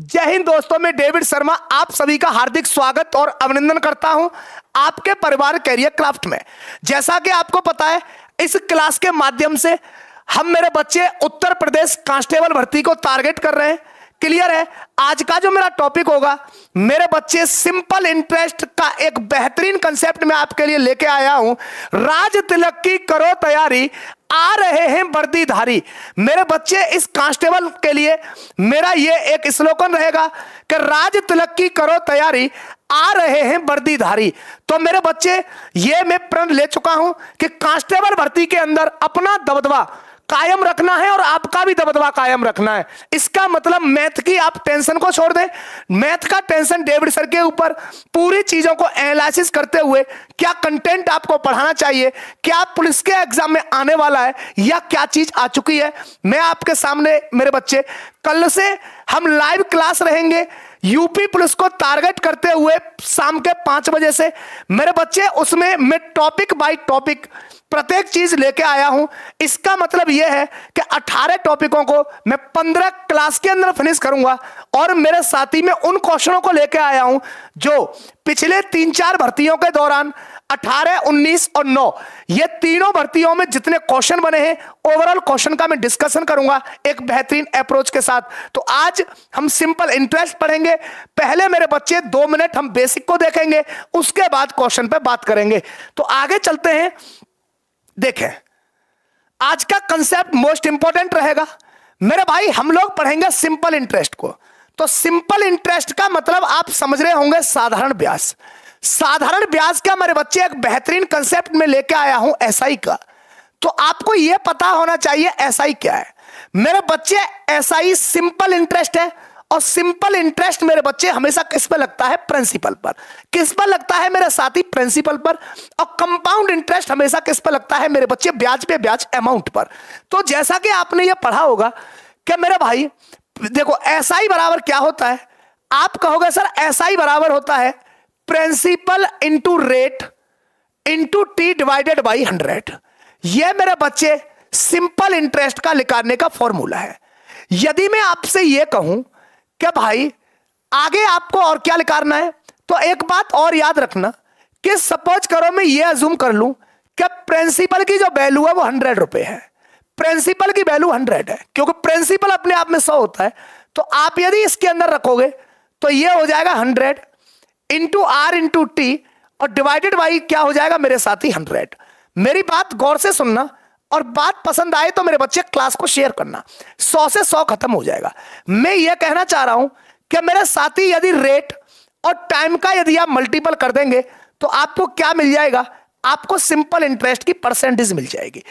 जय हिंद दोस्तों मैं डेविड शर्मा आप सभी का हार्दिक स्वागत और अभिनंदन करता हूं आपके परिवार कैरियर क्राफ्ट में जैसा कि आपको पता है इस क्लास के माध्यम से हम मेरे बच्चे उत्तर प्रदेश कांस्टेबल भर्ती को टारगेट कर रहे हैं क्लियर है आज का जो मेरा टॉपिक होगा मेरे बच्चे सिंपल इंटरेस्ट का एक बेहतरीन कंसेप्ट में आपके लिए लेके आया हूं राज तिलक की करो तैयारी आ रहे हैं वर्दीधारी मेरे बच्चे इस कांस्टेबल के लिए मेरा ये एक स्लोगन रहेगा कि राज तिलक की करो तैयारी आ रहे हैं वर्दीधारी तो मेरे बच्चे ये मैं प्रण ले चुका हूं कि कांस्टेबल भर्ती के अंदर अपना दबदबा कायम रखना है और आपका भी दबदबा कायम रखना है इसका मतलब मैथ की आप टेंशन को छोड़ दें मैथ का टेंशन डेविड सर के ऊपर पूरी चीजों को एनालिसिस करते हुए क्या कंटेंट आपको पढ़ाना चाहिए क्या पुलिस के एग्जाम में आने वाला है या क्या चीज आ चुकी है मैं आपके सामने मेरे बच्चे कल से हम लाइव क्लास रहेंगे यूपी पुलिस को टारगेट करते हुए शाम के पांच बजे से मेरे बच्चे उसमें मैं टॉपिक बाय टॉपिक प्रत्येक चीज लेके आया हूं इसका मतलब यह है कि 18 टॉपिकों को मैं 15 क्लास के अंदर फिनिश करूंगा और मेरे साथी में उन क्वेश्चनों को लेके आया हूं जो पिछले तीन चार भर्तियों के दौरान 18, 19 और 9 ये तीनों भर्तियों में जितने क्वेश्चन बने हैं ओवरऑल क्वेश्चन का मैं डिस्कशन करूंगा एक बेहतरीन अप्रोच के साथ तो आज हम सिंपल इंटरेस्ट पढ़ेंगे पहले मेरे बच्चे दो मिनट हम बेसिक को देखेंगे उसके बाद क्वेश्चन पे बात करेंगे तो आगे चलते हैं देखें आज का कंसेप्ट मोस्ट इंपॉर्टेंट रहेगा मेरे भाई हम लोग पढ़ेंगे सिंपल इंटरेस्ट को तो सिंपल इंटरेस्ट का मतलब आप समझ रहे होंगे साधारण ब्याज साधारण ब्याज का मेरे बच्चे एक बेहतरीन कंसेप्ट में लेके आया हूं एसआई का तो आपको यह पता होना चाहिए एसआई क्या है मेरे बच्चे एसआई सिंपल इंटरेस्ट है और सिंपल इंटरेस्ट मेरे बच्चे हमेशा किस पर लगता है प्रिंसिपल पर किस पर लगता है मेरे साथी प्रिंसिपल पर और कंपाउंड इंटरेस्ट हमेशा किस पर लगता है मेरे बच्चे ब्याज पे ब्याज अमाउंट पर तो जैसा कि आपने यह पढ़ा होगा कि मेरे भाई देखो ऐसा ही बराबर क्या होता है आप कहोगे सर ऐसा ही बराबर होता है principal into rate into T divided by hundred यह मेरे बच्चे सिंपल इंटरेस्ट का निकालने का फॉर्मूला है यदि मैं आपसे यह कहूं क्या भाई आगे आपको और क्या निकालना है तो एक बात और याद रखना कि सपोज करो मैं ये अजूम कर लूं कि प्रिंसिपल की जो वैल्यू है वो हंड्रेड रुपए है प्रिंसिपल की वैल्यू हंड्रेड है क्योंकि प्रिंसिपल अपने आप में सौ होता है तो आप यदि इसके अंदर रखोगे तो ये हो जाएगा hundred into R into T और डिवाइडेड बाई क्या हो जाएगा मेरे साथ ही हंड्रेड मेरी बात गौर से सुनना और बात पसंद आए तो मेरे बच्चे क्लास को शेयर करना सौ से सौ खत्म हो जाएगा मैं यह कहना चाह रहा हूं कि मेरे साथी यदि रेट और टाइम का यदि आप मल्टीपल कर देंगे तो आपको क्या मिल जाएगा आपको सिंपल इंटरेस्ट की परसेंटेज मिल जाएगी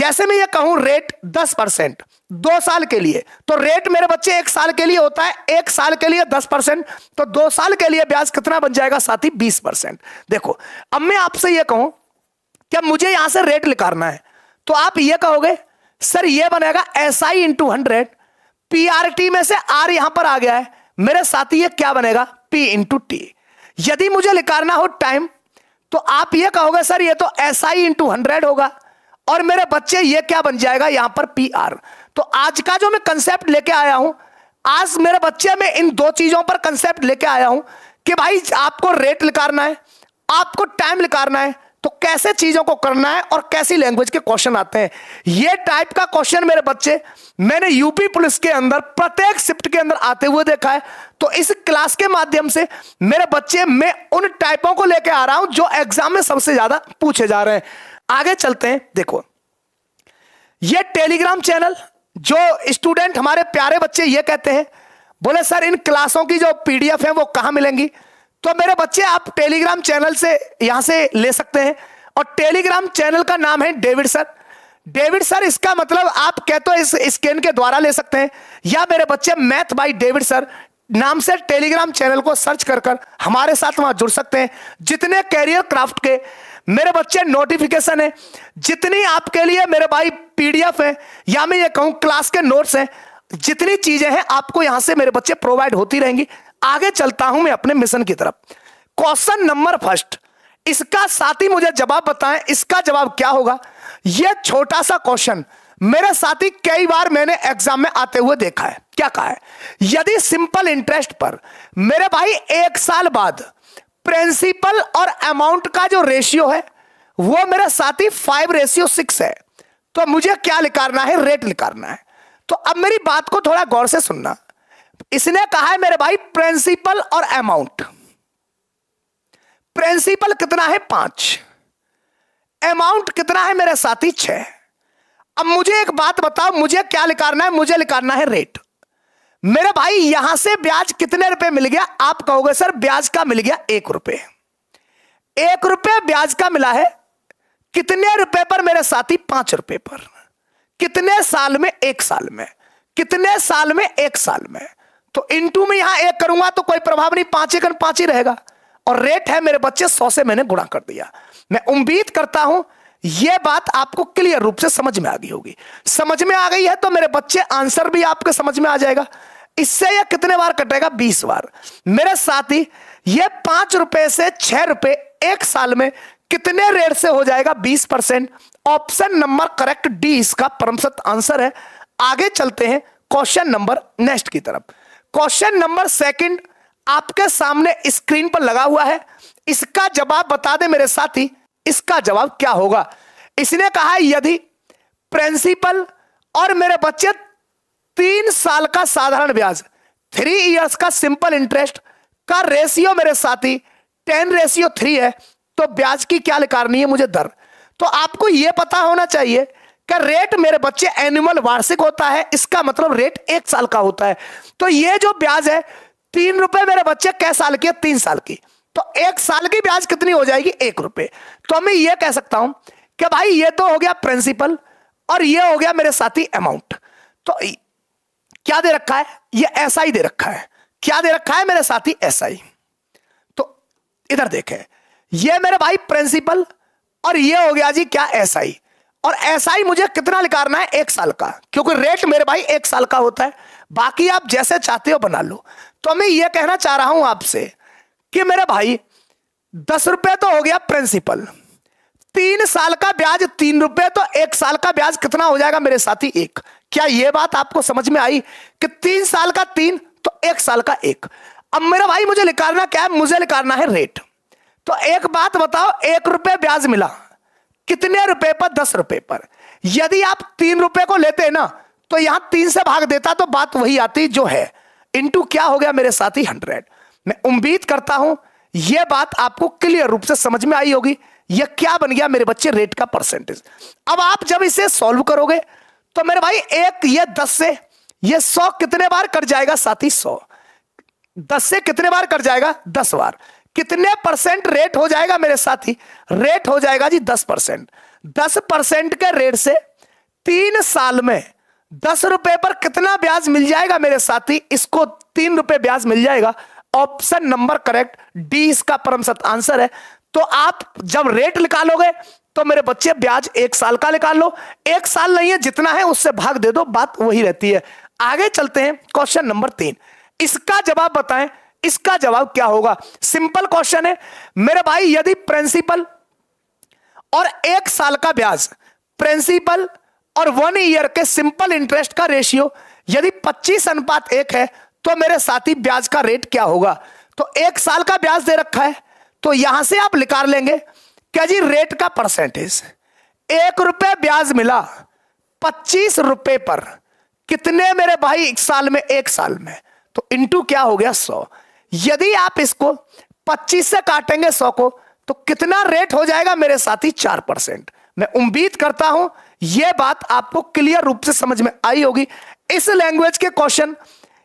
जैसे मैं ये कहूं रेट दस परसेंट दो साल के लिए तो रेट मेरे बच्चे एक साल के लिए होता है एक साल के लिए दस परसेंट तो दो साल के लिए ब्याज कितना बन जाएगा साथ ही बीस परसेंट देखो अब मैं आपसे ये कहूं कि मुझे यहां से रेट निकालना है तो आप ये कहोगे सर ये बनेगा S I into hundred P R T में से आर यहां पर आ गया है मेरे साथी ये क्या बनेगा पी इंटू टी यदि मुझे निकालना हो टाइम तो आप ये कहोगे सर ये तो एस आई इंटू हंड्रेड होगा और मेरे बच्चे ये क्या बन जाएगा यहां पर पी आर तो आज का जो मैं कंसेप्ट लेके आया हूं आज मेरे बच्चे में इन दो चीजों पर कंसेप्ट लेके आया हूं कि भाई आपको रेट निकालना है आपको टाइम निकालना है तो कैसे चीजों को करना है और कैसी लैंग्वेज के क्वेश्चन आते हैं ये टाइप का क्वेश्चन मेरे बच्चे मैंने यूपी पुलिस के अंदर प्रत्येक शिफ्ट के अंदर आते हुए देखा है तो इस क्लास के माध्यम से मेरे बच्चे मैं उन टाइपों को लेकर आ रहा हूं जो एग्जाम में सबसे ज्यादा पूछे जा रहे हैं आगे चलते हैं देखो ये टेलीग्राम चैनल जो स्टूडेंट हमारे प्यारे बच्चे ये कहते हैं बोले सर इन क्लासों की जो पीडीएफ है वो कहां मिलेंगी तो मेरे बच्चे आप टेलीग्राम चैनल से यहां से ले सकते हैं और टेलीग्राम चैनल का नाम है डेविड सर डेविड सर इसका मतलब आप कह तो इस स्कैन के द्वारा ले सकते हैं या मेरे बच्चे मैथ बाई डेविड सर नाम से टेलीग्राम चैनल को सर्च कर कर हमारे साथ वहां जुड़ सकते हैं जितने कैरियर क्राफ्ट के मेरे बच्चे नोटिफिकेशन है जितनी आपके लिए मेरे भाई पीडीएफ है या मैं ये कहूं क्लास के नोट्स हैं जितनी चीजें हैं आपको यहां से मेरे बच्चे प्रोवाइड होती रहेंगी आगे चलता हूं मैं अपने मिशन की तरफ क्वेश्चन नंबर फर्स्ट इसका साथी मुझे जवाब बताएं इसका जवाब क्या होगा यह छोटा सा क्वेश्चन मेरे साथी कई बार मैंने एग्जाम में आते हुए देखा है क्या कहा है यदि सिंपल इंटरेस्ट पर मेरे भाई एक साल बाद प्रिंसिपल और अमाउंट का जो रेशियो है वो मेरा साथी फाइव रेशियो सिक्स है तो मुझे क्या निकालना है रेट निकालना है तो अब मेरी बात को थोड़ा गौर से सुनना इसने कहा है मेरे भाई प्रिंसिपल और अमाउंट प्रिंसिपल कितना है पांच अमाउंट कितना है मेरे साथी छह अब मुझे एक बात बताओ मुझे क्या निकालना है मुझे निकालना है रेट मेरे भाई यहां से ब्याज कितने रुपए मिल गया आप कहोगे सर ब्याज का मिल गया एक रुपए एक रुपए ब्याज का मिला है कितने रुपए पर मेरे साथी पांच रुपए पर कितने साल में एक साल में कितने साल में एक साल में तो इनटू में यहां एक करूंगा तो कोई प्रभाव नहीं पांच एक पांच ही रहेगा और रेट है मेरे बच्चे सौ से मैंने गुणा कर दिया मैं उम्मीद करता हूं यह बात आपको क्लियर रूप से समझ में आ गई होगी समझ में आ गई है तो मेरे बच्चे आंसर भी आपके समझ में आ जाएगा इससे यह कितने बार कटेगा बीस बार मेरे साथ ही यह पांच रुपए से छह रुपए एक साल में कितने रेट से हो जाएगा बीस percent option number correct D इसका परमसत आंसर है आगे चलते हैं क्वेश्चन नंबर नेक्स्ट की तरफ क्वेश्चन नंबर सेकंड आपके सामने स्क्रीन पर लगा हुआ है इसका जवाब बता दे मेरे साथी इसका जवाब क्या होगा इसने कहा यदि प्रिंसिपल और मेरे बच्चे तीन साल का साधारण ब्याज थ्री इयर्स का सिंपल इंटरेस्ट का रेशियो मेरे साथी टेन रेशियो थ्री है तो ब्याज की क्या निकालनी है मुझे दर तो आपको यह पता होना चाहिए कि रेट मेरे बच्चे एनुअल वार्षिक होता है इसका मतलब रेट एक साल का होता है तो ये जो ब्याज है तीन रुपए मेरे बच्चे कै साल की है तीन साल की तो एक साल की ब्याज कितनी हो जाएगी एक रुपए तो मैं ये कह सकता हूं कि भाई ये तो हो गया प्रिंसिपल और ये हो गया मेरे साथी अमाउंट तो क्या दे रखा है ये ऐसा ही दे रखा है क्या दे रखा है मेरे साथी ऐसा ही तो इधर देखे ये मेरे भाई प्रिंसिपल और ये हो गया जी क्या ऐसा ही और ऐसा ही मुझे कितना निकालना है एक साल का क्योंकि रेट मेरे भाई एक साल का होता है बाकी आप जैसे चाहते हो बना लो तो मैं ये कहना चाह रहा हूं आपसे कि मेरे भाई दस रुपए तो हो गया प्रिंसिपल तीन साल का ब्याज तीन रुपए तो एक साल का ब्याज कितना हो जाएगा मेरे साथी एक क्या यह बात आपको समझ में आई कि तीन साल का तीन तो एक साल का एक अब मेरा भाई मुझे निकालना क्या है मुझे निकालना है रेट तो एक बात बताओ एक रुपए ब्याज मिला कितने रुपए पर दस रुपए पर यदि आप तीन रुपए को लेते ना तो यहां तीन से भाग देता तो बात वही आती जो है इंटू क्या हो गया मेरे साथी हंड्रेड मैं उम्मीद करता हूं यह बात आपको क्लियर रूप से समझ में आई होगी यह क्या बन गया मेरे बच्चे रेट का परसेंटेज अब आप जब इसे सॉल्व करोगे तो मेरे भाई एक ये दस से यह सौ कितने बार कट जाएगा साथी सौ दस से कितने बार कट जाएगा दस बार कितने परसेंट रेट हो जाएगा मेरे साथी रेट हो जाएगा जी दस परसेंट दस परसेंट के रेट से तीन साल में दस रुपए पर कितना ब्याज मिल जाएगा मेरे साथी इसको तीन रुपए ब्याज मिल जाएगा ऑप्शन नंबर करेक्ट डी इसका परम सत आंसर है तो आप जब रेट निकालोगे तो मेरे बच्चे ब्याज एक साल का निकाल लो एक साल नहीं है जितना है उससे भाग दे दो बात वही रहती है आगे चलते हैं क्वेश्चन नंबर तीन इसका जवाब बताएं इसका जवाब क्या होगा सिंपल क्वेश्चन है मेरे भाई यदि प्रिंसिपल और एक साल का ब्याज प्रिंसिपल और वन ईयर के सिंपल इंटरेस्ट का रेशियो यदि 25 अनुपात एक है तो मेरे साथी ब्याज का रेट क्या होगा तो एक साल का ब्याज दे रखा है तो यहां से आप निकाल लेंगे क्या जी रेट का परसेंटेज एक रुपए ब्याज मिला पच्चीस रुपए पर कितने मेरे भाई एक साल में एक साल में तो इंटू क्या हो गया सौ यदि आप इसको 25 से काटेंगे 100 को तो कितना रेट हो जाएगा मेरे साथी चार परसेंट मैं उम्मीद करता हूं यह बात आपको क्लियर रूप से समझ में आई होगी इस लैंग्वेज के क्वेश्चन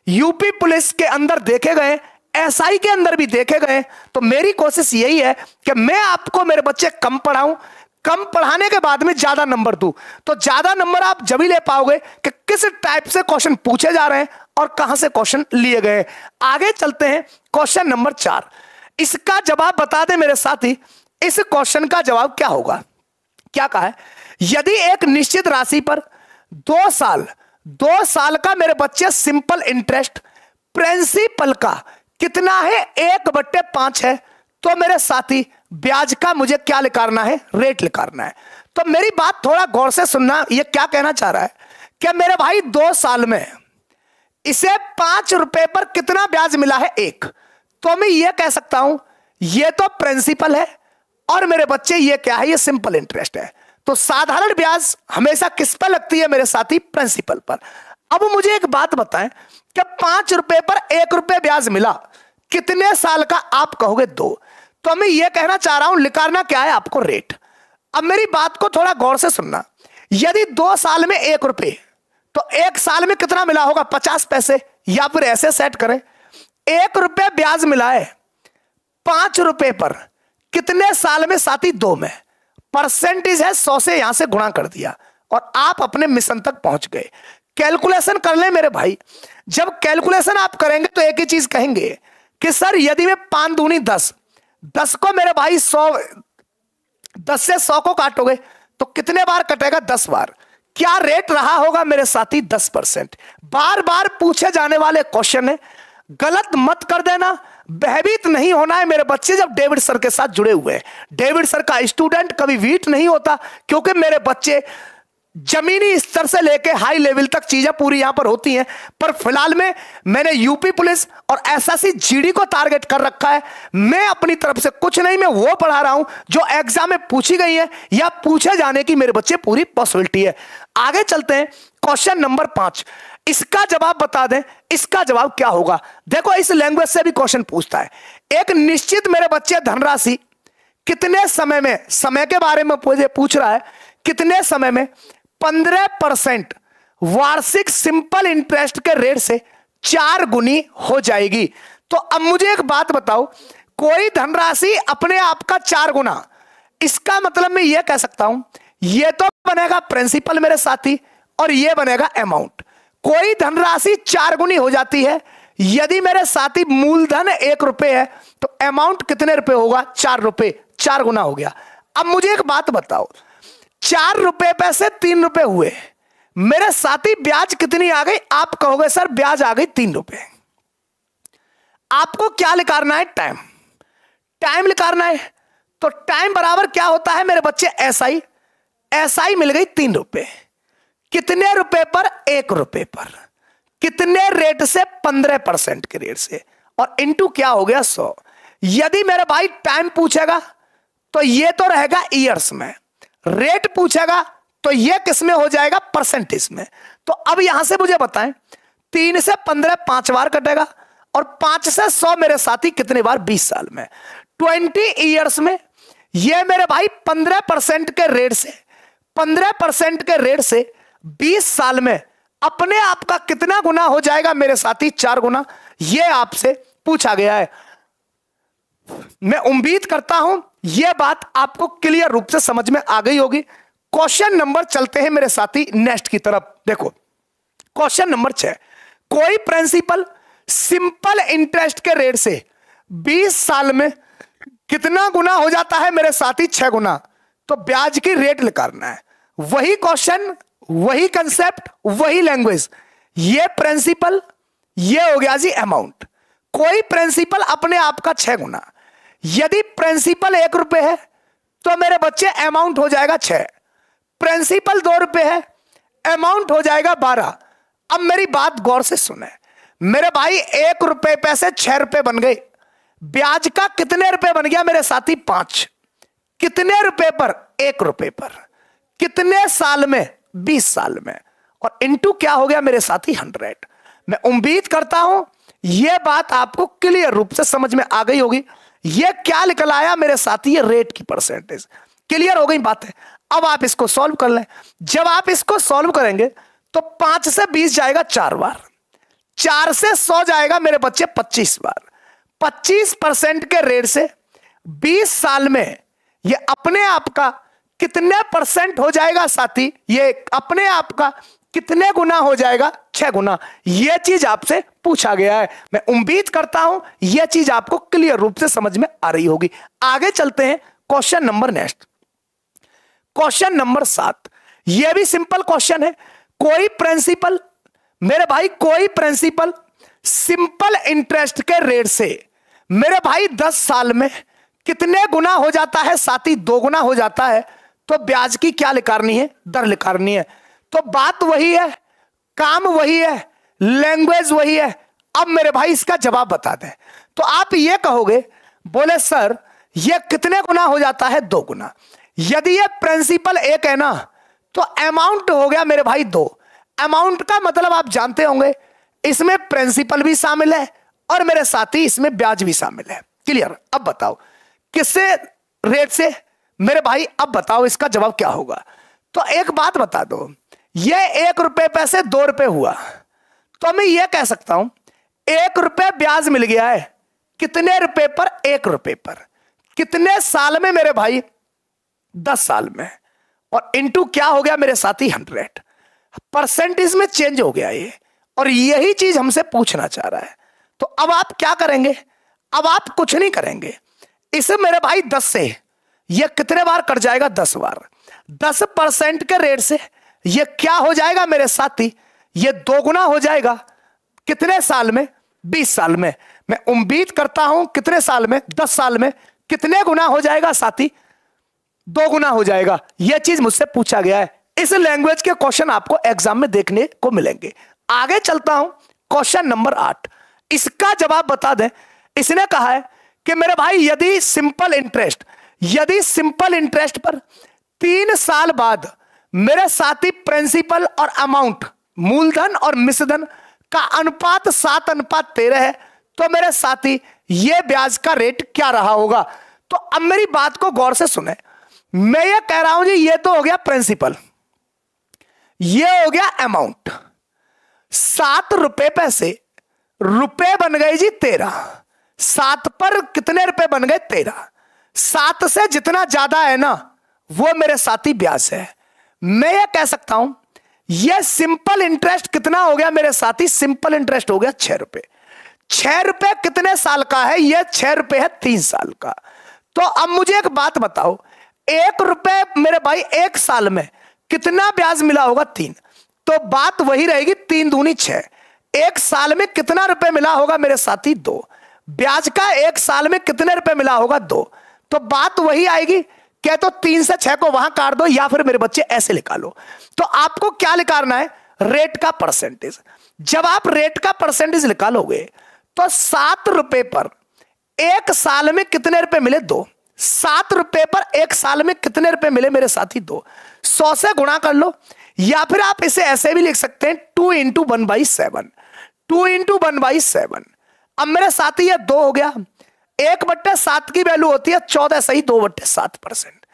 यूपी पुलिस के अंदर देखे गए एसआई के अंदर भी देखे गए तो मेरी कोशिश यही है कि मैं आपको मेरे बच्चे कम पढ़ाऊं कम पढ़ाने के बाद में ज्यादा नंबर दू तो ज्यादा नंबर आप जब ही ले पाओगे कि किस टाइप से क्वेश्चन पूछे जा रहे हैं और कहां से क्वेश्चन लिए गए आगे चलते हैं क्वेश्चन नंबर चार इसका जवाब बता दे मेरे साथी इस क्वेश्चन का जवाब क्या होगा क्या कहा है यदि एक निश्चित राशि पर दो साल दो साल का मेरे बच्चे सिंपल इंटरेस्ट प्रिंसिपल का कितना है एक बट्टे पांच है तो मेरे साथी ब्याज का मुझे क्या लिखाना है रेट लिखाना है तो मेरी बात थोड़ा गौर से सुनना ये क्या कहना चाह रहा है कि मेरे भाई दो साल में इसे पांच रुपए पर कितना ब्याज मिला है एक तो मैं यह कह सकता हूं यह तो प्रिंसिपल है और मेरे बच्चे ये क्या है ये सिंपल इंटरेस्ट है तो साधारण ब्याज हमेशा किस पर लगती है मेरे साथी प्रिंसिपल पर अब मुझे एक बात बताएं कि पांच रुपए पर एक रुपए ब्याज मिला कितने साल का आप कहोगे दो तो मैं ये कहना चाह रहा हूं निकारना क्या है आपको रेट अब मेरी बात को थोड़ा गौर से सुनना यदि दो साल में एक रुपए तो एक साल में कितना मिला होगा पचास पैसे या फिर ऐसे सेट करें एक रुपए ब्याज मिला है पांच रुपए पर कितने साल में साथी दो में परसेंटेज है सौ से यहां से गुणा कर दिया और आप अपने मिशन तक पहुंच गए कैलकुलेशन कर ले मेरे भाई जब कैलकुलेशन आप करेंगे तो एक ही चीज कहेंगे कि सर यदि मैं पान दूनी दस दस को मेरे भाई सौ दस से सौ को काटोगे तो कितने बार कटेगा दस बार क्या रेट रहा होगा मेरे साथी दस परसेंट बार बार पूछे जाने वाले क्वेश्चन है गलत मत कर देना भयभीत नहीं होना है मेरे बच्चे जब डेविड सर के साथ जुड़े हुए हैं डेविड सर का स्टूडेंट कभी वीट नहीं होता क्योंकि मेरे बच्चे जमीनी स्तर से लेके हाई लेवल तक चीजें पूरी यहां पर होती हैं पर फिलहाल में मैंने यूपी पुलिस और एसएससी जीडी को टारगेट कर रखा है मैं अपनी तरफ से कुछ नहीं मैं वो पढ़ा रहा हूं जो एग्जाम में पूछी गई है या पूछे जाने की मेरे बच्चे पूरी पॉसिबिलिटी है आगे चलते हैं क्वेश्चन नंबर पांच इसका जवाब बता दें इसका जवाब क्या होगा देखो इस लैंग्वेज से भी क्वेश्चन पूछता है एक निश्चित मेरे बच्चे धनराशि कितने समय में समय के बारे में पूछ रहा है कितने समय में पंद्रह परसेंट वार्षिक सिंपल इंटरेस्ट के रेट से चार गुनी हो जाएगी तो अब मुझे एक बात बताओ कोई धनराशि अपने आप का चार गुना इसका मतलब मैं यह कह सकता हूं यह तो बनेगा प्रिंसिपल मेरे साथी और यह बनेगा अमाउंट कोई धनराशि चार गुनी हो जाती है यदि मेरे साथी मूलधन एक रुपए है तो अमाउंट कितने रुपए होगा चार रुपए चार गुना हो गया अब मुझे एक बात बताओ चार रुपए पैसे तीन रुपए हुए मेरे साथी ब्याज कितनी आ गई आप कहोगे सर ब्याज आ गई तीन रुपए आपको क्या निकालना है टाइम टाइम निकालना है तो टाइम बराबर क्या होता है मेरे बच्चे ऐसा ही ऐसा ही मिल गई तीन रुपए कितने रुपए पर एक रुपए पर कितने रेट से पंद्रह परसेंट के रेट से और इनटू क्या हो गया सौ यदि मेरे भाई टाइम पूछेगा तो ये तो रहेगा ईयर्स में रेट पूछेगा तो ये किस में हो जाएगा परसेंटेज में तो अब यहां से मुझे बताएं तीन से पंद्रह पांच बार कटेगा और पांच से सौ मेरे साथी कितने बार बीस साल में ट्वेंटी ईयर्स में ये मेरे भाई पंद्रह परसेंट के रेट से पंद्रह परसेंट के रेट से बीस साल में अपने आप का कितना गुना हो जाएगा मेरे साथी चार गुना यह आपसे पूछा गया है मैं उम्मीद करता हूं यह बात आपको क्लियर रूप से समझ में आ गई होगी क्वेश्चन नंबर चलते हैं मेरे साथी नेक्स्ट की तरफ देखो क्वेश्चन नंबर छह कोई प्रिंसिपल सिंपल इंटरेस्ट के रेट से 20 साल में कितना गुना हो जाता है मेरे साथी छह गुना तो ब्याज की रेट निकालना है वही क्वेश्चन वही कंसेप्ट वही लैंग्वेज ये प्रिंसिपल ये हो गया जी अमाउंट कोई प्रिंसिपल अपने आप का छह गुना यदि प्रिंसिपल एक रुपए है तो मेरे बच्चे अमाउंट हो जाएगा छह प्रिंसिपल दो रुपए है अमाउंट हो जाएगा बारह अब मेरी बात गौर से सुने मेरे भाई एक रुपए पैसे छह रुपए बन गए ब्याज का कितने रुपए बन गया मेरे साथी पांच कितने रुपए पर एक रुपए पर कितने साल में बीस साल में और इंटू क्या हो गया मेरे साथी हंड्रेड मैं उम्मीद करता हूं यह बात आपको क्लियर रूप से समझ में आ गई होगी ये क्या निकल आया मेरे साथी ये रेट की परसेंटेज क्लियर हो गई बात है अब आप इसको सॉल्व कर लें जब आप इसको सॉल्व करेंगे तो पांच से बीस जाएगा चार बार चार से सौ जाएगा मेरे बच्चे पच्चीस बार पच्चीस परसेंट के रेट से बीस साल में ये अपने आप का कितने परसेंट हो जाएगा साथी ये अपने आप का कितने गुना हो जाएगा छह गुना यह चीज आपसे पूछा गया है मैं उम्मीद करता हूं यह चीज आपको क्लियर रूप से समझ में आ रही होगी आगे चलते हैं question number next question number सात यह भी सिंपल क्वेश्चन है कोई प्रिंसिपल मेरे भाई कोई प्रिंसिपल सिंपल इंटरेस्ट के रेट से मेरे भाई दस साल में कितने गुना हो जाता है साथ ही दो गुना हो जाता है तो ब्याज की क्या लिखारनी है दर लिखारनी है तो बात वही है काम वही है लैंग्वेज वही है अब मेरे भाई इसका जवाब बता दे तो आप ये कहोगे बोले सर ये कितने गुना हो जाता है दो गुना यदि ये प्रिंसिपल एक है ना तो अमाउंट हो गया मेरे भाई दो अमाउंट का मतलब आप जानते होंगे इसमें प्रिंसिपल भी शामिल है और मेरे साथी इसमें ब्याज भी शामिल है क्लियर अब बताओ किससे रेट से मेरे भाई अब बताओ इसका जवाब क्या होगा तो एक बात बता दो ये एक रुपए पैसे दो रुपए हुआ तो मैं ये कह सकता हूं एक रुपए ब्याज मिल गया है कितने रुपए पर एक रुपए पर कितने साल में मेरे भाई दस साल में और इंटू क्या हो गया मेरे साथी हंड्रेड परसेंटेज में चेंज हो गया ये और यही चीज हमसे पूछना चाह रहा है तो अब आप क्या करेंगे अब आप कुछ नहीं करेंगे इसे मेरे भाई दस से यह कितने बार कट जाएगा दस बार दस परसेंट के रेट से ये क्या हो जाएगा मेरे साथी ये दोगुना हो जाएगा कितने साल में बीस साल में मैं उम्मीद करता हूं कितने साल में दस साल में कितने गुना हो जाएगा साथी दो गुना हो जाएगा यह चीज मुझसे पूछा गया है इस लैंग्वेज के क्वेश्चन आपको एग्जाम में देखने को मिलेंगे आगे चलता हूं क्वेश्चन नंबर आठ इसका जवाब बता दें इसने कहा है कि मेरे भाई यदि सिंपल इंटरेस्ट यदि सिंपल इंटरेस्ट पर तीन साल बाद मेरे साथी प्रिंसिपल और अमाउंट मूलधन और मिश्रधन का अनुपात सात अनुपात तेरह है तो मेरे साथी ये ब्याज का रेट क्या रहा होगा तो अब मेरी बात को गौर से सुने मैं ये कह रहा हूं जी ये तो हो गया प्रिंसिपल ये हो गया अमाउंट सात रुपए पैसे रुपए बन गए जी तेरह सात पर कितने रुपए बन गए तेरह सात से जितना ज्यादा है ना वो मेरे साथी ब्याज है मैं यह कह सकता हूं यह सिंपल इंटरेस्ट कितना हो गया मेरे साथी सिंपल इंटरेस्ट हो गया छह रुपए छह रुपए कितने साल का है यह छह रुपए है तीन साल का तो अब मुझे एक बात बताओ एक रुपए मेरे भाई एक साल में कितना ब्याज मिला होगा तीन तो बात वही रहेगी तीन दूनी छह एक साल में कितना रुपए मिला होगा मेरे साथी दो ब्याज का एक साल में कितने रुपए मिला होगा दो तो बात वही आएगी कह तो तीन से छह को वहां काट दो या फिर मेरे बच्चे ऐसे निकालो तो आपको क्या निकालना है रेट का परसेंटेज जब आप रेट का परसेंटेज निकालोगे तो सात रुपए पर एक साल में कितने रुपए मिले दो सात रुपए पर एक साल में कितने रुपए मिले मेरे साथी दो सौ से गुणा कर लो या फिर आप इसे ऐसे भी लिख सकते हैं two into one by seven two into one by seven अब मेरे साथी यह दो हो गया एक बट्टे सात की वैल्यू होती है चौदह सही दो बट्टे सात परसेंट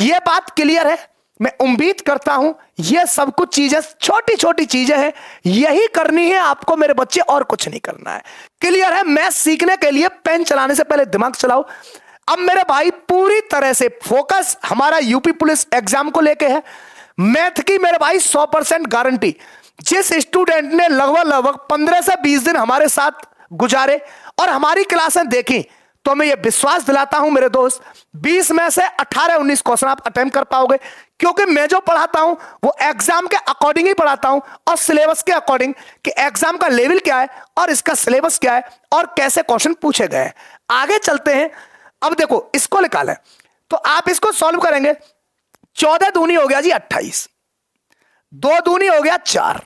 यह बात क्लियर है मैं उम्मीद करता हूं यह सब कुछ चीजें छोटी छोटी चीजें हैं यही करनी है आपको मेरे बच्चे और कुछ नहीं करना है क्लियर है मैं सीखने के लिए पेन चलाने से पहले दिमाग चलाओ अब मेरे भाई पूरी तरह से फोकस हमारा यूपी पुलिस एग्जाम को लेके है मैथ की मेरे भाई 100 परसेंट गारंटी जिस स्टूडेंट ने लगभग लगभग 15 से 20 दिन हमारे साथ गुजारे और हमारी क्लासें देखी तो मैं ये विश्वास दिलाता हूं मेरे दोस्त 20 में से 18 19 क्वेश्चन आप अटेम्प्ट कर पाओगे क्योंकि मैं जो पढ़ाता हूं वो एग्जाम के अकॉर्डिंग ही पढ़ाता हूं और सिलेबस के अकॉर्डिंग कि एग्जाम का लेवल क्या है और इसका सिलेबस क्या है और कैसे क्वेश्चन पूछे गए हैं आगे चलते हैं अब देखो इसको निकालें तो आप इसको सॉल्व करेंगे चौदह दूनी हो गया जी अट्ठाईस दो दूनी हो गया चार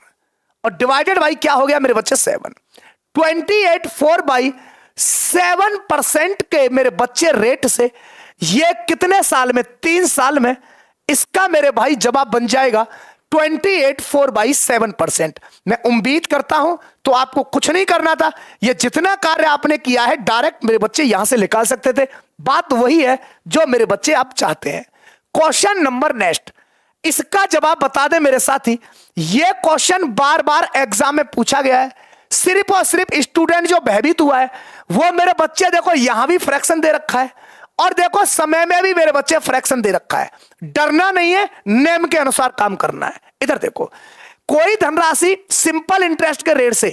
और डिवाइडेड बाई क्या हो गया मेरे बच्चे seven twenty eight four by seven percent के मेरे बच्चे रेट से ये कितने साल में तीन साल में इसका मेरे भाई जवाब बन जाएगा twenty eight four by seven percent मैं उम्मीद करता हूं तो आपको कुछ नहीं करना था ये जितना कार्य आपने किया है डायरेक्ट मेरे बच्चे यहां से निकाल सकते थे बात वही है जो मेरे बच्चे आप चाहते हैं क्वेश्चन नंबर नेक्स्ट इसका जवाब बता दे मेरे साथी ये क्वेश्चन बार बार एग्जाम में पूछा गया है सिर्फ और सिर्फ स्टूडेंट जो भयभीत हुआ है वो मेरे बच्चे देखो यहां भी फ्रैक्शन दे रखा है और देखो समय में भी मेरे बच्चे फ्रैक्शन दे रखा है डरना नहीं है नेम के अनुसार काम करना है इधर देखो कोई धनराशि सिंपल इंटरेस्ट के रेट से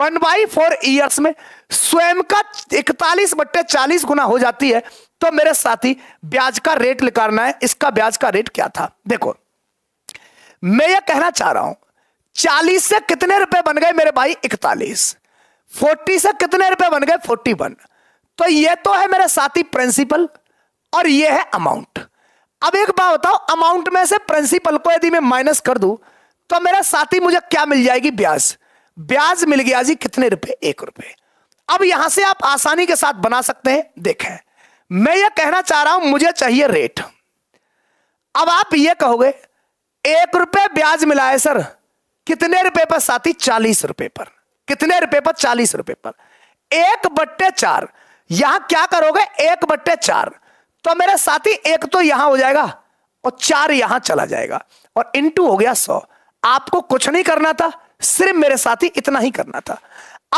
वन बाई फोर ईयर्स में स्वयं का इकतालीस बट्टे चालीस गुना हो जाती है तो मेरे साथी ब्याज का रेट निकालना है इसका ब्याज का रेट क्या था देखो मैं यह कहना चाह रहा हूं चालीस से कितने रुपए बन गए मेरे भाई इकतालीस फोर्टी से कितने रुपए बन गए फोर्टी वन तो ये तो है मेरे साथी प्रिंसिपल और ये है अमाउंट अब एक बात बताओ अमाउंट में से प्रिंसिपल को यदि मैं माइनस कर दू तो मेरा साथी मुझे क्या मिल जाएगी ब्याज ब्याज मिल गया जी कितने रुपए एक रुपए अब यहां से आप आसानी के साथ बना सकते हैं देखें मैं यह कहना चाह रहा हूं मुझे चाहिए रेट अब आप यह कहोगे एक रुपए ब्याज मिला है सर कितने रुपए पर साथी चालीस रुपए पर कितने रुपए पर चालीस रुपए पर एक बट्टे चार यहां क्या करोगे एक बट्टे चार तो मेरे साथी एक तो यहां हो जाएगा और चार यहां चला जाएगा और इंटू हो गया सौ आपको कुछ नहीं करना था सिर्फ मेरे साथी इतना ही करना था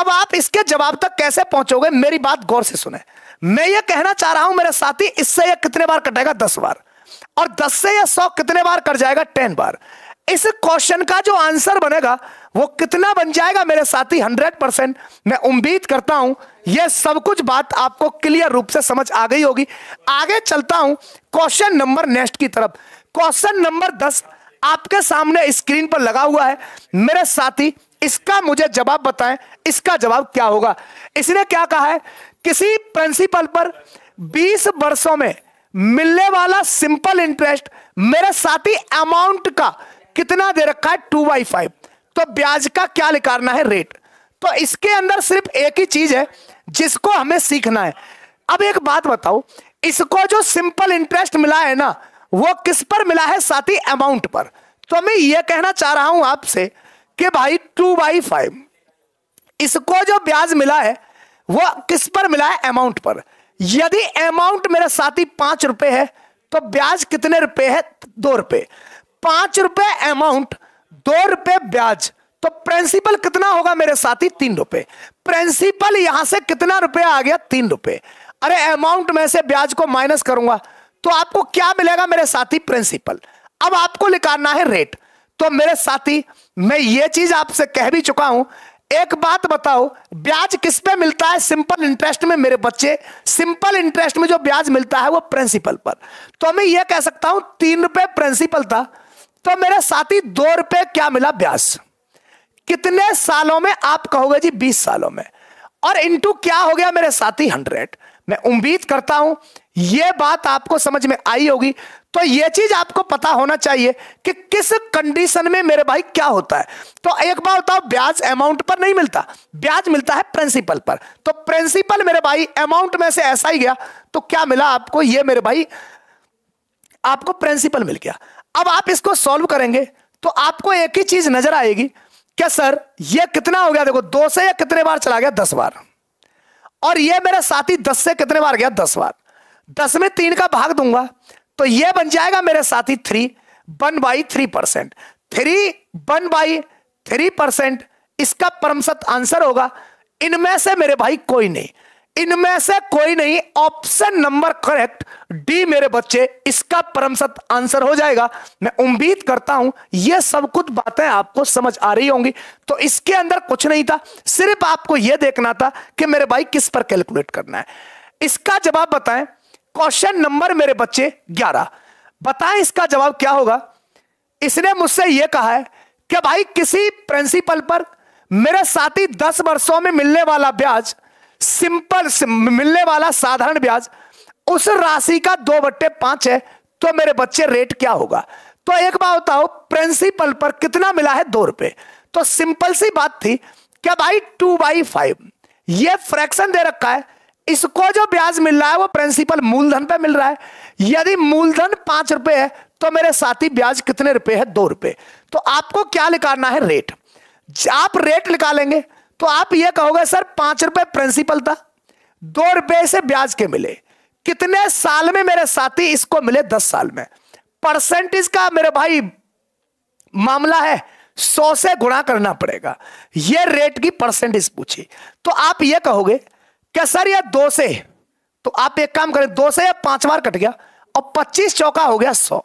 अब आप इसके जवाब तक कैसे पहुंचोगे मेरी बात गौर से सुने मैं ये कहना चाह रहा हूं मेरे साथी इससे यह कितने बार कटेगा दस बार और दस से यह सौ कितने बार कट जाएगा टेन बार इस क्वेश्चन का जो आंसर बनेगा वो कितना बन जाएगा मेरे साथी हंड्रेड परसेंट मैं उम्मीद करता हूं यह सब कुछ बात आपको क्लियर रूप से समझ आ गई होगी आगे चलता हूं क्वेश्चन नंबर नेक्स्ट की तरफ क्वेश्चन नंबर दस आपके सामने स्क्रीन पर लगा हुआ है मेरे साथी इसका मुझे जवाब बताएं इसका जवाब क्या होगा इसने क्या कहा है किसी प्रिंसिपल पर बीस वर्षों में मिलने वाला सिंपल इंटरेस्ट मेरे साथी अमाउंट का कितना दे रखा है टू बाई फाइव तो ब्याज का क्या निकालना है रेट तो इसके अंदर सिर्फ एक ही चीज है जिसको हमें सीखना है अब एक बात बताओ इसको जो सिंपल इंटरेस्ट मिला है ना वो किस पर मिला है साथ ही अमाउंट पर तो मैं ये कहना चाह रहा हूं आपसे कि भाई टू बाई फाइव इसको जो ब्याज मिला है वो किस पर मिला है अमाउंट पर यदि अमाउंट मेरे साथी पांच रुपए है तो ब्याज कितने रुपए है दो रुपए पांच रुपए अमाउंट दो रुपए ब्याज तो प्रिंसिपल कितना होगा मेरे साथी तीन रुपए प्रिंसिपल यहां से कितना रुपया आ गया तीन रुपए अरे अमाउंट में से ब्याज को माइनस करूंगा तो आपको क्या मिलेगा मेरे साथी प्रिंसिपल अब आपको निकालना है रेट तो मेरे साथी मैं ये चीज आपसे कह भी चुका हूं एक बात बताओ ब्याज किस पे मिलता है सिंपल इंटरेस्ट में मेरे बच्चे सिंपल इंटरेस्ट में जो ब्याज मिलता है वो प्रिंसिपल पर तो मैं ये कह सकता हूं तीन रुपए प्रिंसिपल था तो मेरे साथी दो रुपए क्या मिला ब्याज कितने सालों में आप कहोगे जी बीस सालों में और इंटू क्या हो गया मेरे साथी हंड्रेड मैं उम्मीद करता हूं यह बात आपको समझ में आई होगी तो यह चीज आपको पता होना चाहिए कि किस कंडीशन में मेरे भाई क्या होता है तो एक बार बताओ ब्याज अमाउंट पर नहीं मिलता ब्याज मिलता है प्रिंसिपल पर तो प्रिंसिपल मेरे भाई अमाउंट में से ऐसा ही गया तो क्या मिला आपको यह मेरे भाई आपको प्रिंसिपल मिल गया अब आप इसको सॉल्व करेंगे तो आपको एक ही चीज नजर आएगी क्या सर ये कितना हो गया देखो दो से ये कितने बार चला गया दस बार और ये मेरा साथी दस से कितने बार गया दस बार दस में तीन का भाग दूंगा तो ये बन जाएगा मेरे साथी three one by three percent three one by three percent इसका परमसत आंसर होगा इनमें से मेरे भाई कोई नहीं इनमें से कोई नहीं ऑप्शन नंबर करेक्ट डी मेरे बच्चे इसका परम सत्य आंसर हो जाएगा मैं उम्मीद करता हूं यह सब कुछ बातें आपको समझ आ रही होंगी तो इसके अंदर कुछ नहीं था सिर्फ आपको यह देखना था कि मेरे भाई किस पर कैलकुलेट करना है इसका जवाब बताएं क्वेश्चन नंबर मेरे बच्चे ग्यारह बताएं इसका जवाब क्या होगा इसने मुझसे यह कहा है कि भाई किसी प्रिंसिपल पर मेरे साथी दस वर्षों में मिलने वाला ब्याज सिंपल मिलने वाला साधारण ब्याज उस राशि का दो बट्टे पांच है तो मेरे बच्चे रेट क्या होगा तो एक बात बताओ प्रिंसिपल पर कितना मिला है दो रुपए तो सिंपल सी बात थी क्या भाई टू बाई फाइव ये फ्रैक्शन दे रखा है इसको जो ब्याज मिल रहा है वो प्रिंसिपल मूलधन पे मिल रहा है यदि मूलधन पांच रुपए है तो मेरे साथी ब्याज कितने रुपए है दो रुपए तो आपको क्या निकालना है रेट आप रेट निकालेंगे तो आप यह कहोगे सर पांच रुपए प्रिंसिपल था दो रुपए से ब्याज के मिले कितने साल में मेरे साथी इसको मिले दस साल में परसेंटेज का मेरे भाई मामला है सौ से गुणा करना पड़ेगा यह रेट की परसेंटेज पूछी तो आप यह कहोगे क्या सर यह दो से तो आप एक काम करें दो से या पांच बार कट गया और पच्चीस चौका हो गया सौ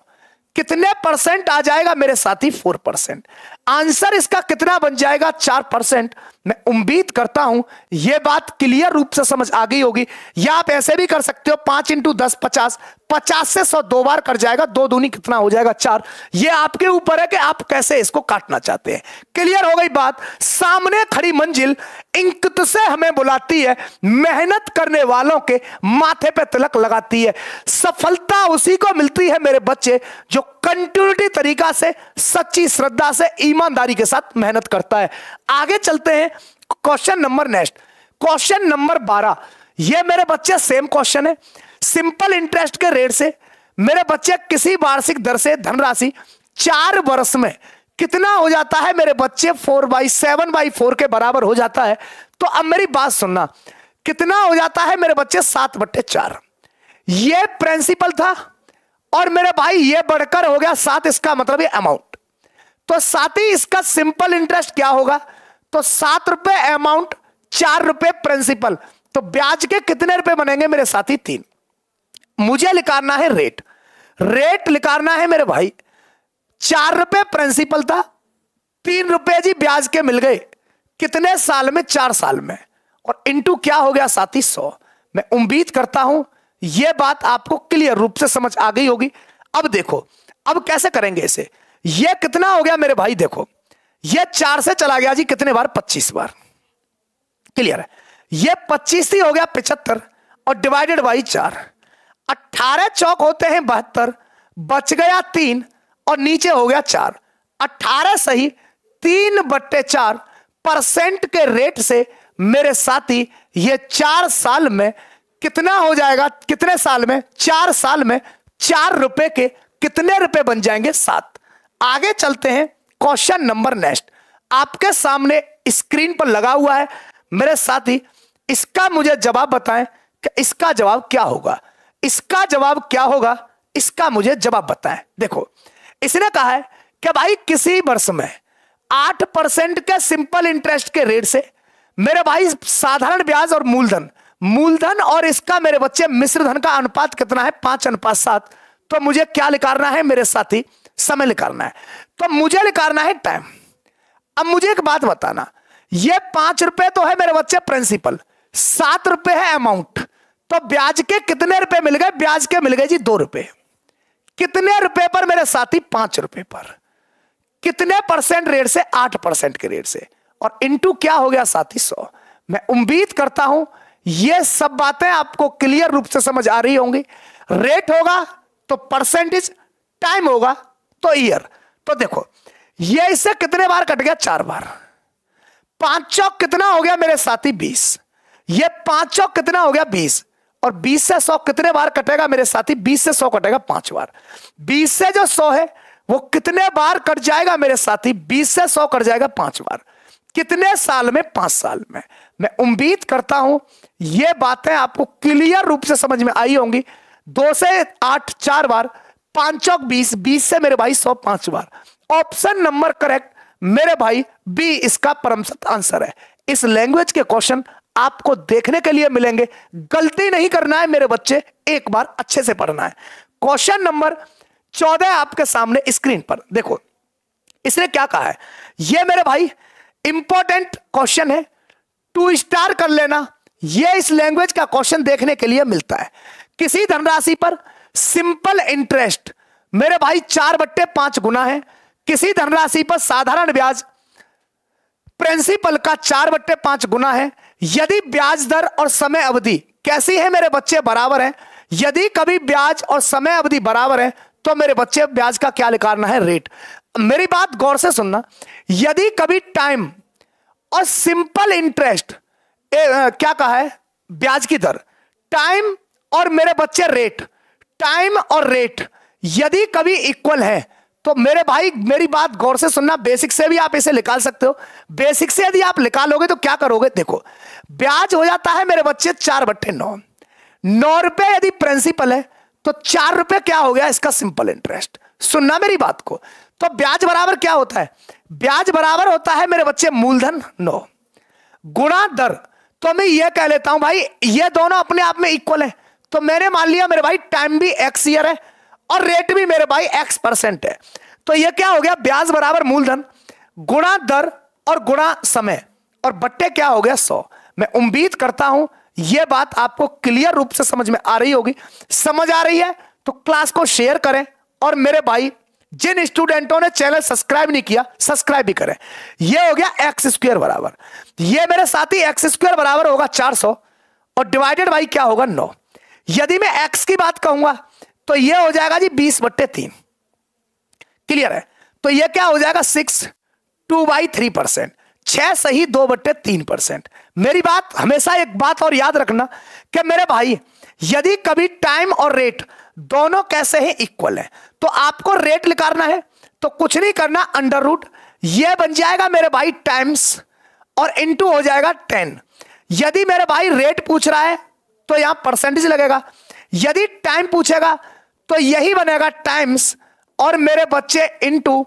कितने परसेंट आ जाएगा मेरे साथी फोर परसेंट आंसर इसका कितना बन जाएगा चार परसेंट मैं उम्मीद करता हूं यह बात क्लियर रूप से समझ आ गई होगी या आप ऐसे भी कर सकते हो पांच इंटू दस पचास पचास से सौ दो बार कर जाएगा दो दूनी कितना हो जाएगा चार ये आपके ऊपर है कि आप कैसे इसको काटना चाहते हैं क्लियर हो गई बात सामने खड़ी मंजिल इंकत से हमें बुलाती है मेहनत करने वालों के माथे पे तिलक लगाती है सफलता उसी को मिलती है मेरे बच्चे जो कंटिन्यूटी तरीका से सच्ची श्रद्धा से ईमानदारी के साथ मेहनत करता है आगे चलते हैं question number next question number बारह यह मेरे बच्चे सेम क्वेश्चन है सिंपल इंटरेस्ट के रेट से मेरे बच्चे किसी वार्षिक दर से धनराशि चार वर्ष में कितना हो जाता है मेरे बच्चे four by seven by four के बराबर हो जाता है तो अब मेरी बात सुनना कितना हो जाता है मेरे बच्चे सात बट्टे चार ये प्रिंसिपल था और मेरे भाई ये बढ़कर हो गया सात इसका मतलब अमाउंट तो साथ ही इसका सिंपल इंटरेस्ट क्या होगा तो सात रुपए अमाउंट चार रुपए प्रिंसिपल तो ब्याज के कितने रुपए बनेंगे मेरे साथी तीन मुझे निकालना है रेट रेट निकालना है मेरे भाई चार रुपए प्रिंसिपल था तीन रुपए जी ब्याज के मिल गए कितने साल में चार साल में और इंटू क्या हो गया साथी सौ मैं उम्मीद करता हूं यह बात आपको क्लियर रूप से समझ आ गई होगी अब देखो अब कैसे करेंगे इसे यह कितना हो गया मेरे भाई देखो ये चार से चला गया जी कितने बार पच्चीस बार क्लियर है ये पच्चीस ही हो गया पिछहत्तर और डिवाइडेड बाई चार अट्ठारह चौक होते हैं बहत्तर बच गया तीन और नीचे हो गया चार अट्ठारह सही तीन बट्टे चार परसेंट के रेट से मेरे साथी ये चार साल में कितना हो जाएगा कितने साल में चार साल में चार रुपए के कितने रुपए बन जाएंगे सात आगे चलते हैं क्वेश्चन नंबर नेक्स्ट आपके सामने स्क्रीन पर लगा हुआ है मेरे साथी इसका मुझे जवाब बताएं कि इसका जवाब क्या होगा इसका जवाब क्या होगा इसका मुझे जवाब बताएं देखो इसने कहा है कि भाई किसी वर्ष में आठ परसेंट के सिंपल इंटरेस्ट के रेट से मेरे भाई साधारण ब्याज और मूलधन मूलधन और इसका मेरे बच्चे मिश्र धन का अनुपात कितना है पांच अनुपात सात तो मुझे क्या निकालना है मेरे साथी समय निकालना है तो मुझे निकालना है टाइम अब मुझे एक बात बताना ये पांच रुपए तो है मेरे बच्चे प्रिंसिपल सात रुपए है अमाउंट तो ब्याज के कितने रुपए मिल गए ब्याज के मिल गए जी दो रुपए कितने रुपए पर मेरे साथी पांच रुपए पर कितने परसेंट रेट से आठ परसेंट के रेट से और इंटू क्या हो गया साथी सौ मैं उम्मीद करता हूं ये सब बातें आपको क्लियर रूप से समझ आ रही होंगी रेट होगा तो परसेंटेज टाइम होगा तो ईयर तो देखो ये इससे कितने बार कट गया चार बार पांच चौक कितना हो गया मेरे साथी बीस ये पांच चौक कितना हो गया बीस और बीस से सौ कितने बार कटेगा मेरे साथी बीस से सौ कटेगा पांच बार बीस से जो सौ है वो कितने बार कट जाएगा मेरे साथी बीस से सौ कट जाएगा पांच बार कितने साल में पांच साल में मैं उम्मीद करता हूं ये बातें आपको क्लियर रूप से समझ में आई होंगी दो से आठ चार बार पांच बीस बीस से मेरे भाई सौ पांच बार ऑप्शन नंबर करेक्ट मेरे भाई बी इसका सत्य आंसर है इस लैंग्वेज के क्वेश्चन आपको देखने के लिए मिलेंगे गलती नहीं करना है मेरे बच्चे एक बार अच्छे से पढ़ना है क्वेश्चन नंबर चौदह आपके सामने स्क्रीन पर देखो इसने क्या कहा है ये मेरे भाई इंपॉर्टेंट क्वेश्चन है टू स्टार कर लेना ये इस लैंग्वेज का क्वेश्चन देखने के लिए मिलता है किसी धनराशि पर सिंपल इंटरेस्ट मेरे भाई चार बट्टे पांच गुना है किसी धनराशि पर साधारण ब्याज प्रिंसिपल का चार बट्टे पांच गुना है यदि ब्याज दर और समय अवधि कैसी है मेरे बच्चे बराबर है यदि कभी ब्याज और समय अवधि बराबर है तो मेरे बच्चे ब्याज का क्या निकालना है रेट मेरी बात गौर से सुनना यदि कभी टाइम और सिंपल इंटरेस्ट क्या कहा है ब्याज की दर टाइम और मेरे बच्चे रेट टाइम और रेट यदि कभी इक्वल है तो मेरे भाई मेरी बात गौर से सुनना बेसिक से भी आप इसे निकाल सकते हो बेसिक से यदि आप निकालोगे तो क्या करोगे देखो ब्याज हो जाता है मेरे बच्चे चार बट्टे नौ नौ रुपए यदि प्रिंसिपल है तो चार रुपए क्या हो गया इसका सिंपल इंटरेस्ट सुनना मेरी बात को तो ब्याज बराबर क्या होता है ब्याज बराबर होता है मेरे बच्चे मूलधन नौ गुणा दर तो मैं यह कह लेता हूं भाई ये दोनों अपने आप में इक्वल है तो मैंने मान लिया मेरे भाई टाइम भी एक्स ईयर है और रेट भी मेरे भाई एक्स परसेंट है तो यह क्या हो गया ब्याज बराबर मूलधन गुणा दर और गुणा समय और बट्टे क्या हो गया सौ मैं उम्मीद करता हूं यह बात आपको क्लियर रूप से समझ में आ रही होगी समझ आ रही है तो क्लास को शेयर करें और मेरे भाई जिन स्टूडेंटों ने चैनल सब्सक्राइब नहीं किया सब्सक्राइब भी करें यह हो गया एक्स स्क्वेयर बराबर यह मेरे साथ ही एक्स स्क्वेयर बराबर होगा 400 और डिवाइडेड बाई क्या होगा नौ यदि मैं एक्स की बात कहूंगा तो यह हो जाएगा जी बीस बट्टे तीन क्लियर है तो यह क्या हो जाएगा six two by three percent छह सही दो बट्टे तीन परसेंट मेरी बात हमेशा एक बात और याद रखना कि मेरे भाई यदि कभी टाइम और रेट दोनों कैसे हैं इक्वल है तो आपको रेट निकालना है तो कुछ नहीं करना अंडर रूट यह बन जाएगा मेरे भाई टाइम्स और इनटू हो जाएगा टेन यदि मेरे भाई रेट पूछ रहा है तो यहां परसेंटेज लगेगा यदि टाइम पूछेगा तो यही बनेगा टाइम्स और मेरे बच्चे टू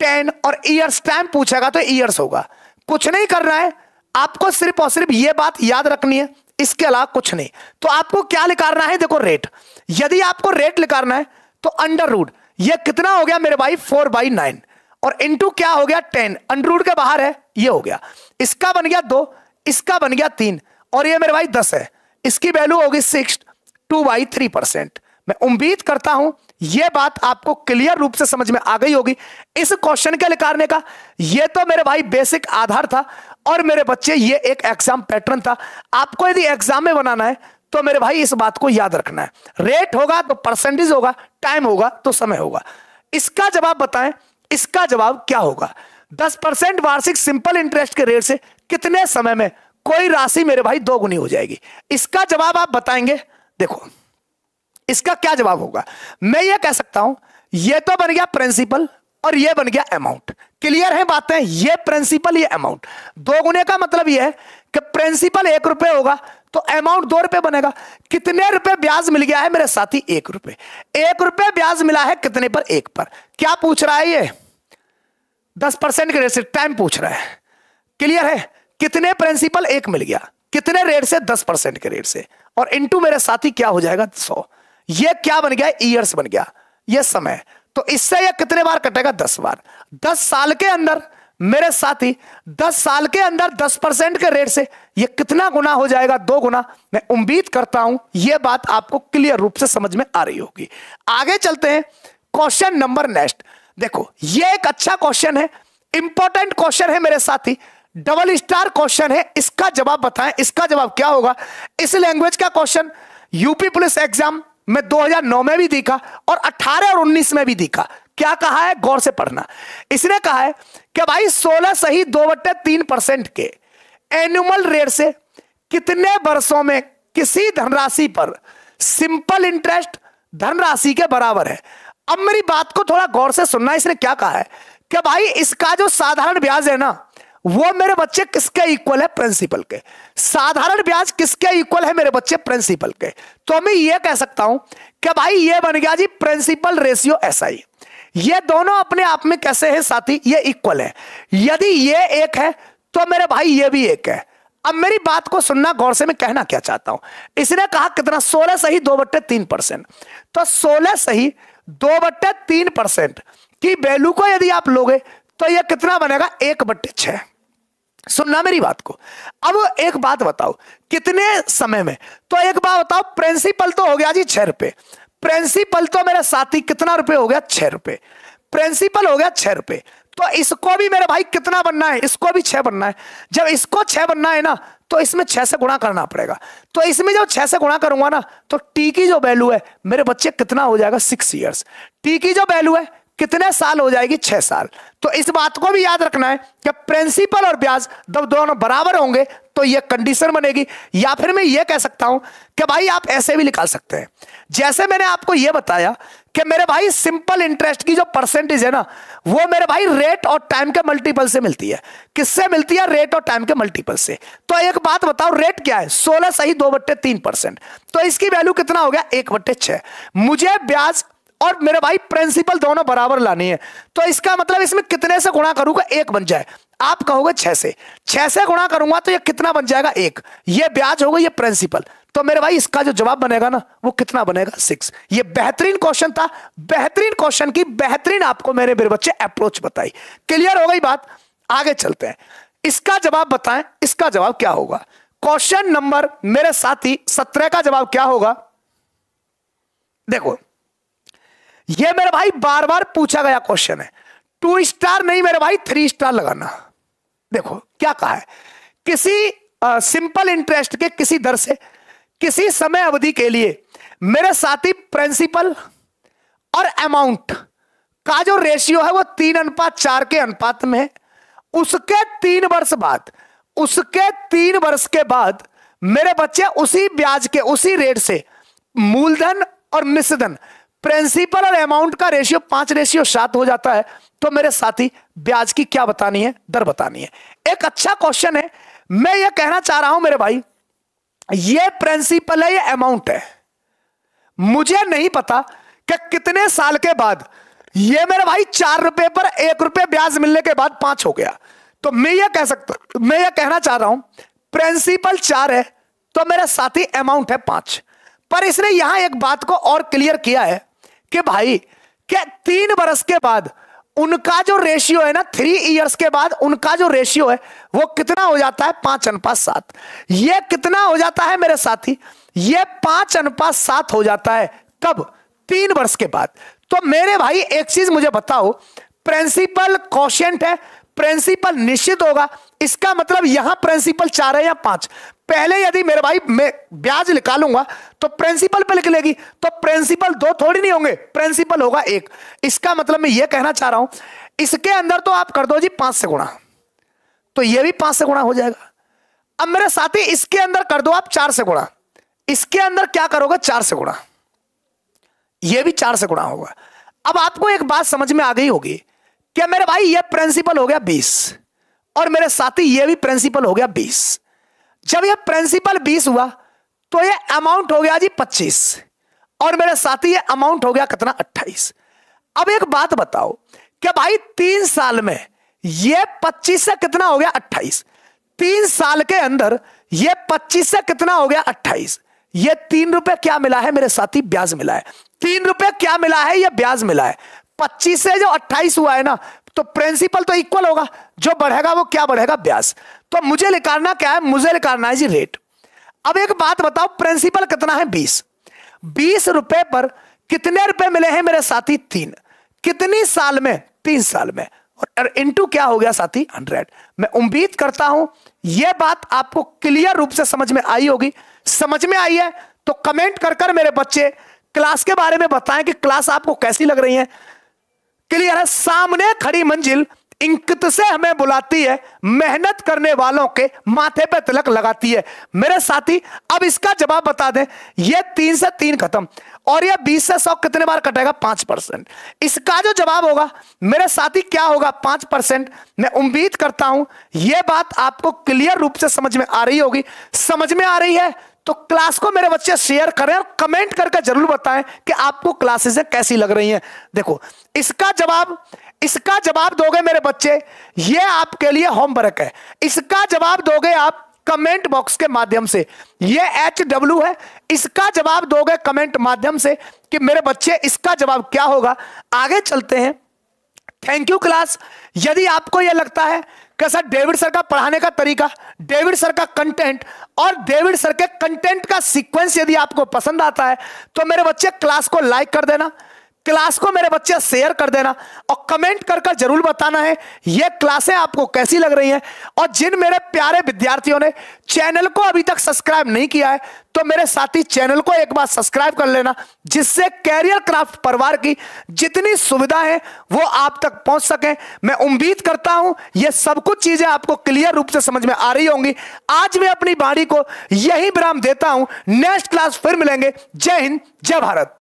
टेन और ईयर्स टाइम पूछेगा तो ईयर्स होगा कुछ नहीं करना है आपको सिर्फ और सिर्फ यह बात याद रखनी है इसके अलावा कुछ नहीं तो आपको क्या लिखाना है देखो रेट यदि आपको रेट लिखाना है तो अंडर रूड ये कितना हो गया मेरे भाई फोर बाई नाइन और इनटू क्या हो गया टेन अंडर रूड के बाहर है ये हो गया इसका बन गया दो इसका बन गया तीन और ये मेरे भाई दस है इसकी वैल्यू होगी six two by three percent मैं उम्मीद करता हूं यह बात आपको क्लियर रूप से समझ में आ गई होगी इस क्वेश्चन के निकालने का यह तो मेरे भाई बेसिक आधार था और मेरे बच्चे ये एक एग्जाम पैटर्न था आपको यदि एग्जाम में बनाना है तो मेरे भाई इस बात को याद रखना है रेट होगा तो परसेंटेज होगा टाइम होगा तो समय होगा इसका जवाब बताएं इसका जवाब क्या होगा दस परसेंट वार्षिक सिंपल इंटरेस्ट के रेट से कितने समय में कोई राशि मेरे भाई दोगुनी हो जाएगी इसका जवाब आप बताएंगे देखो इसका क्या जवाब होगा मैं ये कह सकता हूं ये तो बन गया प्रिंसिपल और ये बन गया अमाउंट क्लियर है बातें ये प्रिंसिपल ये अमाउंट दो गुने का मतलब ये है कि प्रिंसिपल एक रुपए होगा तो अमाउंट दो रुपए बनेगा कितने रुपए ब्याज मिल गया है मेरे साथी एक रुपए एक रुपए ब्याज मिला है कितने पर एक पर क्या पूछ रहा है ये दस परसेंट के रेट से टाइम पूछ रहा है क्लियर है कितने प्रिंसिपल एक मिल गया कितने रेट से दस परसेंट के रेट से और इनटू मेरे साथी क्या हो जाएगा सौ ये क्या बन गया ईयर्स बन गया ये समय तो इससे ये कितने बार कटेगा दस बार दस साल के अंदर मेरे साथी दस साल के अंदर दस परसेंट के रेट से यह कितना गुना हो जाएगा दो गुना मैं उम्मीद करता हूं यह बात आपको क्लियर रूप से समझ में आ रही होगी आगे चलते हैं क्वेश्चन नंबर नेक्स्ट देखो यह एक अच्छा क्वेश्चन है इंपॉर्टेंट क्वेश्चन है मेरे साथी डबल स्टार क्वेश्चन है इसका जवाब बताएं इसका जवाब क्या होगा इस लैंग्वेज का क्वेश्चन यूपी पुलिस एग्जाम में 2009 में भी दिखा और 18 और 19 में भी दिखा क्या कहा है गौर से पढ़ना इसने कहा है कि भाई 16 सही दो बट्टे तीन परसेंट के एनुअल रेट से कितने वर्षों में किसी धनराशि पर सिंपल इंटरेस्ट धनराशि के बराबर है अब मेरी बात को थोड़ा गौर से सुनना इसने क्या कहा है कि भाई इसका जो साधारण ब्याज है ना वो मेरे बच्चे किसके इक्वल है प्रिंसिपल के साधारण ब्याज किसके इक्वल है मेरे बच्चे प्रिंसिपल के तो मैं ये कह सकता हूं कि भाई ये बन गया जी प्रिंसिपल रेशियो ऐसा ही ये दोनों अपने आप में कैसे हैं साथी ये इक्वल है यदि ये एक है तो मेरे भाई ये भी एक है अब मेरी बात को सुनना गौर से मैं कहना क्या चाहता हूं इसने कहा कितना सोलह सही दो बट्टे तीन परसेंट तो सोलह सही दो बट्टे तीन परसेंट की वैल्यू को यदि आप लोगे तो यह कितना बनेगा एक बट्टे छह सुनना मेरी बात को अब एक बात बताओ कितने समय में तो एक बात बताओ प्रिंसिपल तो हो गया जी छह रुपए प्रिंसिपल तो मेरा साथी कितना रुपए हो गया छह रुपए प्रिंसिपल हो गया छह रुपए तो इसको भी मेरे भाई कितना बनना है इसको भी छह बनना है जब इसको छह बनना है ना तो इसमें छह से गुणा करना पड़ेगा तो इसमें जब छह से गुणा करूंगा ना तो टी की जो वैल्यू है मेरे बच्चे कितना हो जाएगा सिक्स ईयर्स टी की जो वैल्यू है कितने साल हो जाएगी छह साल तो इस बात को भी याद रखना है कि प्रिंसिपल और ब्याज जब दोनों बराबर होंगे तो यह कंडीशन बनेगी या फिर मैं यह कह सकता हूं कि भाई आप ऐसे भी निकाल सकते हैं जैसे मैंने आपको यह बताया कि मेरे भाई सिंपल इंटरेस्ट की जो परसेंटेज है ना वो मेरे भाई रेट और टाइम के मल्टीपल से मिलती है किससे मिलती है रेट और टाइम के मल्टीपल से तो एक बात बताओ रेट क्या है सोलह सही दो बट्टे तीन परसेंट तो इसकी वैल्यू कितना हो गया एक बट्टे छह मुझे ब्याज और मेरे भाई प्रिंसिपल दोनों बराबर लानी है तो इसका मतलब इसमें कितने से गुणा करूंगा एक बन जाए आप कहोगे छह से छह से गुणा करूंगा तो ये कितना बन जाएगा एक ये ब्याज होगा ये प्रिंसिपल तो मेरे भाई इसका जो जवाब बनेगा ना वो कितना बनेगा सिक्स ये बेहतरीन क्वेश्चन था बेहतरीन क्वेश्चन की बेहतरीन आपको मेरे मेरे बच्चे अप्रोच बताई क्लियर हो गई बात आगे चलते हैं इसका जवाब बताएं इसका जवाब क्या होगा क्वेश्चन नंबर मेरे साथी सत्रह का जवाब क्या होगा देखो ये मेरे भाई बार बार पूछा गया क्वेश्चन है टू स्टार नहीं मेरे भाई थ्री स्टार लगाना देखो क्या कहा है किसी सिंपल इंटरेस्ट के किसी दर से किसी समय अवधि के लिए मेरे साथी प्रिंसिपल और अमाउंट का जो रेशियो है वो तीन अनुपात चार के अनुपात में है उसके तीन वर्ष बाद उसके तीन वर्ष के बाद मेरे बच्चे उसी ब्याज के उसी रेट से मूलधन और मिश्रधन प्रिंसिपल और अमाउंट का रेशियो पांच रेशियो सात हो जाता है तो मेरे साथी ब्याज की क्या बतानी है दर बतानी है एक अच्छा क्वेश्चन है मैं यह कहना चाह रहा हूं मेरे भाई ये प्रिंसिपल है ये अमाउंट है मुझे नहीं पता कि कितने साल के बाद ये मेरे भाई चार रुपए पर एक रुपए ब्याज मिलने के बाद पांच हो गया तो मैं ये कह सकता मैं ये कहना चाह रहा हूं प्रिंसिपल चार है तो मेरे साथी अमाउंट है पांच पर इसने यहां एक बात को और क्लियर किया है कि भाई क्या तीन बरस के बाद उनका जो रेशियो है ना थ्री इयर्स के बाद उनका जो रेशियो है वो कितना हो जाता है पांच अनुपात सात ये कितना हो जाता है मेरे साथी ये पांच अनुपात सात हो जाता है कब तीन वर्ष के बाद तो मेरे भाई एक चीज मुझे बताओ प्रिंसिपल कॉशेंट है प्रिंसिपल निश्चित होगा इसका मतलब यहां प्रिंसिपल चार है या पांच पहले यदि मेरे भाई मैं ब्याज निकालूंगा तो प्रिंसिपल पे निकलेगी तो प्रिंसिपल दो थोड़ी नहीं होंगे प्रिंसिपल होगा एक इसका मतलब मैं ये कहना चाह रहा हूं इसके अंदर तो आप कर दो जी पांच से गुणा तो ये भी पांच से गुणा हो जाएगा अब मेरे साथी इसके अंदर कर दो आप चार से गुणा इसके अंदर क्या करोगे चार से गुणा यह भी चार से गुणा होगा अब आपको एक बात समझ में आ गई होगी क्या मेरे भाई यह प्रिंसिपल हो गया बीस और मेरे साथी ये भी प्रिंसिपल हो गया बीस जब ये प्रिंसिपल बीस हुआ तो ये अमाउंट हो गया जी पच्चीस और मेरे साथी ये अमाउंट हो गया कितना अट्ठाईस अब एक बात बताओ कि भाई तीन साल में ये पच्चीस से कितना हो गया अट्ठाईस तीन साल के अंदर ये पच्चीस से कितना हो गया अट्ठाईस ये तीन रुपए क्या मिला है मेरे साथी ब्याज मिला है तीन रुपए क्या मिला है ये ब्याज मिला है पच्चीस से जो अट्ठाईस हुआ है ना तो प्रिंसिपल तो इक्वल होगा जो बढ़ेगा वो क्या बढ़ेगा ब्याज तो मुझे निकालना क्या है मुझे निकालना है जी रेट अब एक बात बताओ प्रिंसिपल कितना है बीस बीस रुपए पर कितने रुपए मिले हैं मेरे साथी तीन कितनी साल में तीन साल में और इनटू क्या हो गया साथी हंड्रेड मैं उम्मीद करता हूं यह बात आपको क्लियर रूप से समझ में आई होगी समझ में आई है तो कमेंट कर कर मेरे बच्चे क्लास के बारे में बताएं कि क्लास आपको कैसी लग रही है क्लियर है सामने खड़ी मंजिल इंकित से हमें बुलाती है मेहनत करने वालों के माथे पे तिलक लगाती है मेरे साथी अब इसका जवाब बता दें ये तीन से तीन खत्म और ये बीस से सौ कितने बार कटेगा पांच परसेंट इसका जो जवाब होगा मेरे साथी क्या होगा पांच परसेंट मैं उम्मीद करता हूं यह बात आपको क्लियर रूप से समझ में आ रही होगी समझ में आ रही है तो क्लास को मेरे बच्चे शेयर करें और कमेंट करके जरूर बताएं कि आपको क्लासेस कैसी लग रही हैं देखो इसका जवाब इसका जवाब दोगे मेरे बच्चे ये आपके लिए होमवर्क है इसका जवाब दोगे आप कमेंट बॉक्स के माध्यम से ये एच डब्ल्यू है इसका जवाब दोगे कमेंट माध्यम से कि मेरे बच्चे इसका जवाब क्या होगा आगे चलते हैं थैंक यू क्लास यदि आपको यह लगता है कैसा डेविड सर का पढ़ाने का तरीका डेविड सर का कंटेंट और डेविड सर के कंटेंट का सीक्वेंस यदि आपको पसंद आता है तो मेरे बच्चे क्लास को लाइक कर देना क्लास को मेरे बच्चे शेयर कर देना और कमेंट कर कर जरूर बताना है ये क्लासें आपको कैसी लग रही हैं और जिन मेरे प्यारे विद्यार्थियों ने चैनल को अभी तक सब्सक्राइब नहीं किया है तो मेरे साथी चैनल को एक बार सब्सक्राइब कर लेना जिससे कैरियर क्राफ्ट परिवार की जितनी सुविधा है वो आप तक पहुंच सके मैं उम्मीद करता हूं ये सब कुछ चीजें आपको क्लियर रूप से समझ में आ रही होंगी आज मैं अपनी बाड़ी को यही विराम देता हूं नेक्स्ट क्लास फिर मिलेंगे जय हिंद जय भारत